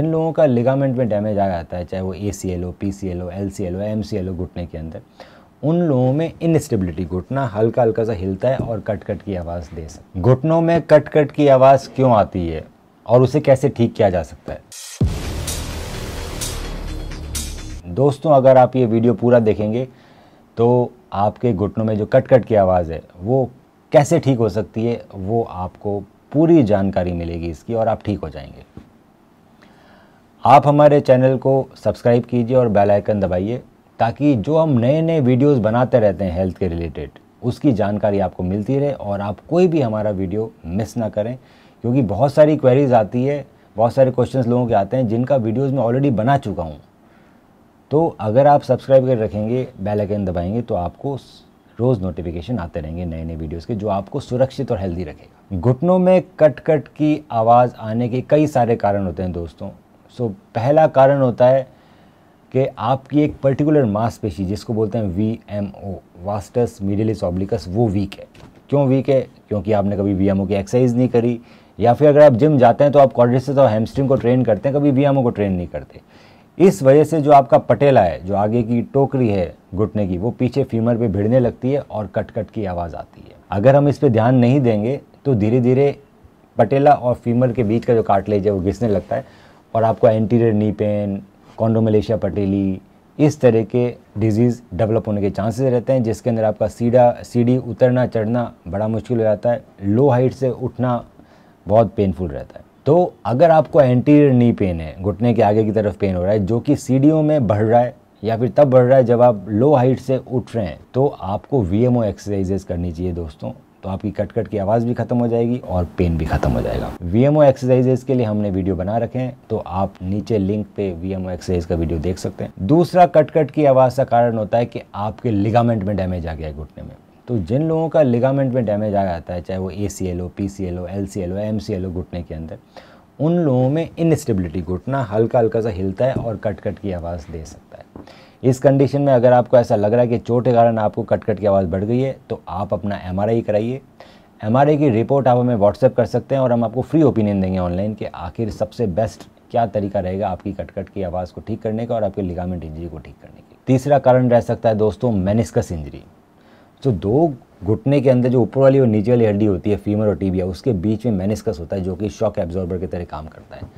जिन लोगों का लिगामेंट में डैमेज आ जाता है चाहे वो ए सी एल हो पी सी एल हो एल सी एल हो एम सी एल हो घुटने के अंदर उन लोगों में इनस्टेबिलिटी घुटना हल्का हल्का सा हिलता है और कट कट की आवाज़ दे सकती घुटनों में कट कट की आवाज़ क्यों आती है और उसे कैसे ठीक किया जा सकता है दोस्तों अगर आप ये वीडियो पूरा देखेंगे तो आपके घुटनों में जो कट कट की आवाज़ है वो कैसे ठीक हो सकती है वो आपको पूरी जानकारी मिलेगी इसकी और आप ठीक हो जाएंगे आप हमारे चैनल को सब्सक्राइब कीजिए और बेल आइकन दबाइए ताकि जो हम नए नए वीडियोस बनाते रहते हैं हेल्थ के रिलेटेड उसकी जानकारी आपको मिलती रहे और आप कोई भी हमारा वीडियो मिस ना करें क्योंकि बहुत सारी क्वेरीज आती है बहुत सारे क्वेश्चंस लोगों के आते हैं जिनका वीडियोस मैं ऑलरेडी बना चुका हूँ तो अगर आप सब्सक्राइब कर रखेंगे बेल आइकन दबाएंगे तो आपको रोज़ नोटिफिकेशन आते रहेंगे नए नए वीडियोस के जो आपको सुरक्षित और हेल्दी रखेगा घुटनों में कट कट की आवाज़ आने के कई सारे कारण होते हैं दोस्तों सो so, पहला कारण होता है कि आपकी एक पर्टिकुलर मांसपेशी जिसको बोलते हैं V M O vastus medialis obliquus वो वीक है क्यों वीक है क्योंकि आपने कभी वी एम ओ की एक्सरसाइज नहीं करी या फिर अगर आप जिम जाते हैं तो आप कॉड्रेस और हेमस्ट्रिंग को ट्रेन करते हैं कभी वी एम ओ को ट्रेन नहीं करते इस वजह से जो आपका पटेला है जो आगे की टोकरी है घुटने की वो पीछे फीमर पे भिड़ने लगती है और कट कट की आवाज़ आती है अगर हम इस पर ध्यान नहीं देंगे तो धीरे धीरे पटेला और फीमर के बीच का जो काटलेज है वो घिसने लगता है और आपको एंटीरियर नी पेन कॉन्डोमलेशिया पटेली इस तरह के डिजीज़ डेवलप होने के चांसेस रहते हैं जिसके अंदर आपका सीढ़ा सीढ़ी उतरना चढ़ना बड़ा मुश्किल हो जाता है लो हाइट से उठना बहुत पेनफुल रहता है तो अगर आपको एंटीरियर नी पेन है घुटने के आगे की तरफ पेन हो रहा है जो कि सीढ़ियों में बढ़ रहा है या फिर तब बढ़ रहा है जब आप लो हाइट से उठ रहे हैं तो आपको वी एम ओ एक्सरसाइजेज करनी चाहिए दोस्तों तो आपकी कट कट की आवाज़ भी ख़त्म हो जाएगी और पेन भी ख़त्म हो जाएगा वी एम एक्सरसाइजेज के लिए हमने वीडियो बना रखे हैं तो आप नीचे लिंक पे वी एम एक्सरसाइज का वीडियो देख सकते हैं दूसरा कट कट की आवाज़ का कारण होता है कि आपके लिगामेंट में डैमेज आ गया है घुटने में तो जिन लोगों का लिगामेंट में डैमेज आ जाता है चाहे वो ए सी एल ओ पी सी एल ओ एल सी एल ओ एम सी एल ओ घुटने के अंदर उन लोगों में इनस्टेबिलिटी घुटना हल्का हल्का सा हिलता है और कट कट की आवाज़ दे सकता है इस कंडीशन में अगर आपको ऐसा लग रहा है कि चोट के कारण आपको कटकट की आवाज़ बढ़ गई है तो आप अपना एम कराइए एम की रिपोर्ट आप हमें व्हाट्सएप कर सकते हैं और हम आपको फ्री ओपिनियन देंगे ऑनलाइन कि आखिर सबसे बेस्ट क्या तरीका रहेगा आपकी कटकट की आवाज़ को ठीक करने का और आपके लिगामेंट इंजरी को ठीक करने के तीसरा कारण रह सकता है दोस्तों मेनिस्कस इंजरी जो दो घुटने के अंदर जो ऊपर वाली और नीचे वाली हड्डी होती है फीमर और टीबिया उसके बीच में मेनिस्कस होता है जो कि शॉक एब्जॉर्बर की तरह काम करता है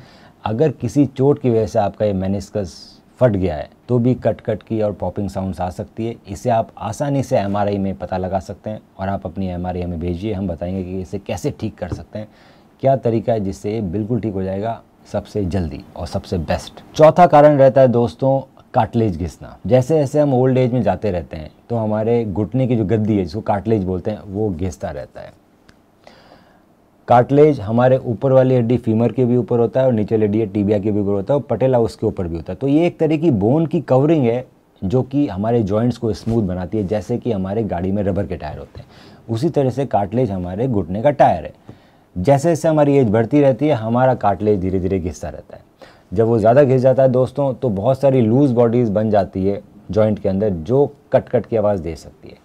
अगर किसी चोट की वजह से आपका ये मेनिस्कस फट गया है तो भी कट कट की और पॉपिंग साउंड्स आ सकती है इसे आप आसानी से एम में पता लगा सकते हैं और आप अपनी एम हमें भेजिए हम बताएंगे कि इसे कैसे ठीक कर सकते हैं क्या तरीका है जिससे बिल्कुल ठीक हो जाएगा सबसे जल्दी और सबसे बेस्ट चौथा कारण रहता है दोस्तों काटलेज घिसना जैसे जैसे हम ओल्ड एज में जाते रहते हैं तो हमारे घुटने की जो गद्दी है जिसको काटलेज बोलते हैं वो घिसता रहता है कार्टलेज हमारे ऊपर वाली हड्डी फीमर के भी ऊपर होता है और नीचे हड्डी टीबिया के भी ऊपर होता है और पटेला उसके ऊपर भी होता है तो ये एक तरह की बोन की कवरिंग है जो कि हमारे जॉइंट्स को स्मूथ बनाती है जैसे कि हमारे गाड़ी में रबर के टायर होते हैं उसी तरह से कार्टलेज हमारे घुटने का टायर है जैसे जैसे हमारी एज बढ़ती रहती है हमारा कार्टलेज धीरे धीरे घिसता रहता है जब वो ज़्यादा घिस जाता है दोस्तों तो बहुत सारी लूज़ बॉडीज़ बन जाती है जॉइंट के अंदर जो कट कट की आवाज़ दे सकती है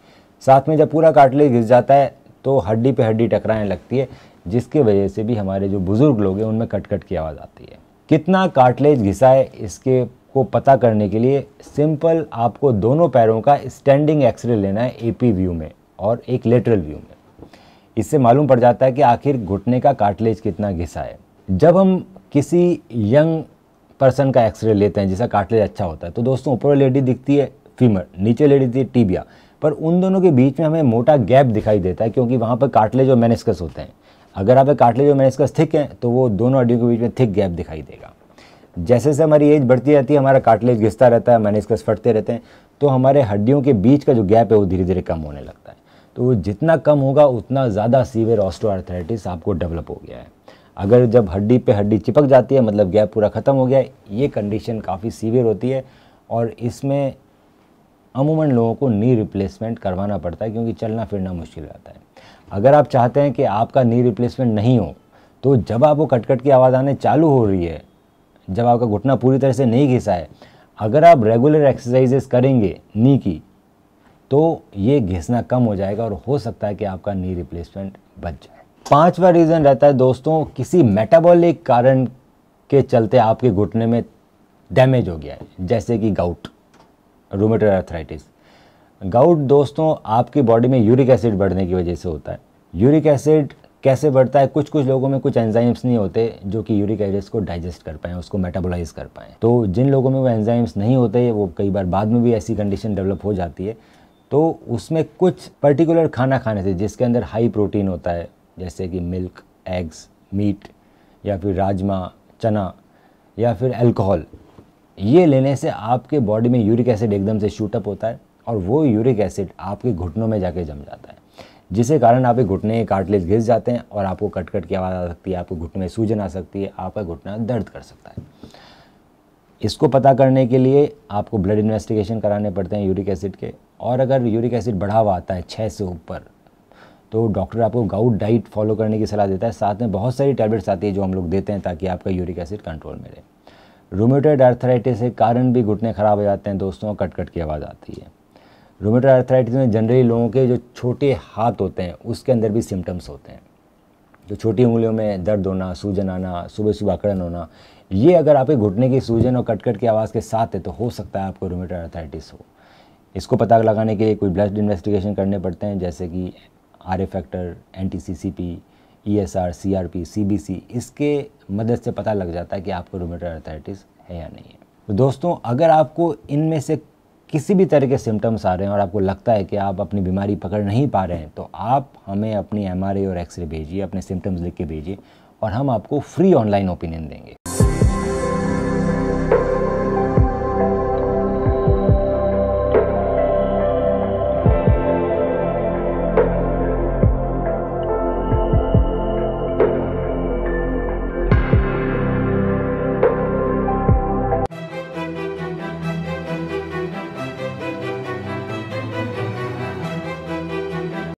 साथ में जब पूरा कार्टलेज घिस जाता है तो हड्डी पे हड्डी टकराने लगती है जिसके वजह से भी हमारे जो बुज़ुर्ग लोग हैं उनमें कटकट की आवाज़ आती है कितना कार्टलेज घिसा है इसके को पता करने के लिए सिंपल आपको दोनों पैरों का स्टैंडिंग एक्सरे लेना है एपी व्यू में और एक लेटरल व्यू में इससे मालूम पड़ जाता है कि आखिर घुटने का काटलेज कितना घिसा है जब हम किसी यंग पर्सन का एक्सरे लेते हैं जिसका काटलेज अच्छा होता है तो दोस्तों ऊपर लेडी दिखती है फीमर नीचे लेडी दिखती है टीबिया पर उन दोनों के बीच में हमें मोटा गैप दिखाई देता है क्योंकि वहाँ पर काटलेज और मैनेस्कस होते हैं अगर आप कार्टिलेज और मेनिस्कस थिक है तो वो दोनों हड्डियों के बीच में थिक गैप दिखाई देगा जैसे जैसे हमारी एज बढ़ती जाती है हमारा कार्टिलेज घिसता रहता है मेनिस्कस फटते रहते हैं तो हमारे हड्डियों के बीच का जो गैप है वो धीरे धीरे कम होने लगता है तो जितना कम होगा उतना ज़्यादा सीवियर ऑस्ट्रोआर्थराइटिस आपको डेवलप हो गया है अगर जब हड्डी पे हड्डी चिपक जाती है मतलब गैप पूरा ख़त्म हो गया है ये कंडीशन काफ़ी सीवियर होती है और इसमें अमूमन लोगों को नी रिप्लेसमेंट करवाना पड़ता है क्योंकि चलना फिरना मुश्किल रहता है अगर आप चाहते हैं कि आपका नी रिप्लेसमेंट नहीं हो तो जब आपको कटकट की आवाज़ आने चालू हो रही है जब आपका घुटना पूरी तरह से नहीं घिसा है अगर आप रेगुलर एक्सरसाइजेस करेंगे नी की तो ये घिसना कम हो जाएगा और हो सकता है कि आपका नी रिप्लेसमेंट बच जाए पांचवा रीज़न रहता है दोस्तों किसी मेटाबॉलिक कारण के चलते आपके घुटने में डैमेज हो गया है जैसे कि गाउट रोमेटर गाउट दोस्तों आपकी बॉडी में यूरिक एसिड बढ़ने की वजह से होता है यूरिक एसिड कैसे बढ़ता है कुछ कुछ लोगों में कुछ एंजाइम्स नहीं होते जो कि यूरिक एसिड को डाइजेस्ट कर पाएँ उसको मेटाबोलाइज कर पाएँ तो जिन लोगों में वो एंजाइम्स नहीं होते वो कई बार बाद में भी ऐसी कंडीशन डेवलप हो जाती है तो उसमें कुछ पर्टिकुलर खाना खाने से जिसके अंदर हाई प्रोटीन होता है जैसे कि मिल्क एग्स मीट या फिर राजमा चना या फिर अल्कोहल ये लेने से आपके बॉडी में यूरिक एसिड एकदम से शूटअप होता है और वो यूरिक एसिड आपके घुटनों में जाके जम जाता है जिसके कारण आपके घुटने कार्टलेज घिस जाते हैं और आपको कट कट की आवाज़ आ सकती है आपको घुटने में सूजन आ सकती है आपका घुटना दर्द कर सकता है इसको पता करने के लिए आपको ब्लड इन्वेस्टिगेशन कराने पड़ते हैं यूरिक एसिड के और अगर यूरिक एसिड बढ़ा हुआ आता है छः से ऊपर तो डॉक्टर आपको गाउट डाइट फॉलो करने की सलाह देता है साथ में बहुत सारी टैबलेट्स आती है जो हम लोग देते हैं ताकि आपका यूरिक एसिड कंट्रोल में रहे रोमेटोइड आर्थराइटिस के कारण भी घुटने ख़राब हो जाते हैं दोस्तों कटकट की आवाज़ आती है रोमेटो आर्थराइटिस में जनरली लोगों के जो छोटे हाथ होते हैं उसके अंदर भी सिम्टम्स होते हैं जो छोटी उंगलियों में दर्द होना सूजन आना सुबह सुबह अकड़न होना ये अगर आपके घुटने की सूजन और कटकट की आवाज़ के साथ है तो हो सकता है आपको रोमेटो आर्थराइटिस हो इसको पता लगाने के लिए कोई ब्लड इन्वेस्टिगेशन करने पड़ते हैं जैसे कि R factor anti C C P E S R C R P C B C इसके मदद से पता लग जाता है कि आपको रोमेटो आर्थराइटिस है या नहीं है तो दोस्तों अगर आपको इनमें से किसी भी तरह के सिम्टम्स आ रहे हैं और आपको लगता है कि आप अपनी बीमारी पकड़ नहीं पा रहे हैं तो आप हमें अपनी एम और एक्सरे भेजिए अपने सिम्टम्स लिख के भेजिए और हम आपको फ्री ऑनलाइन ओपिनियन देंगे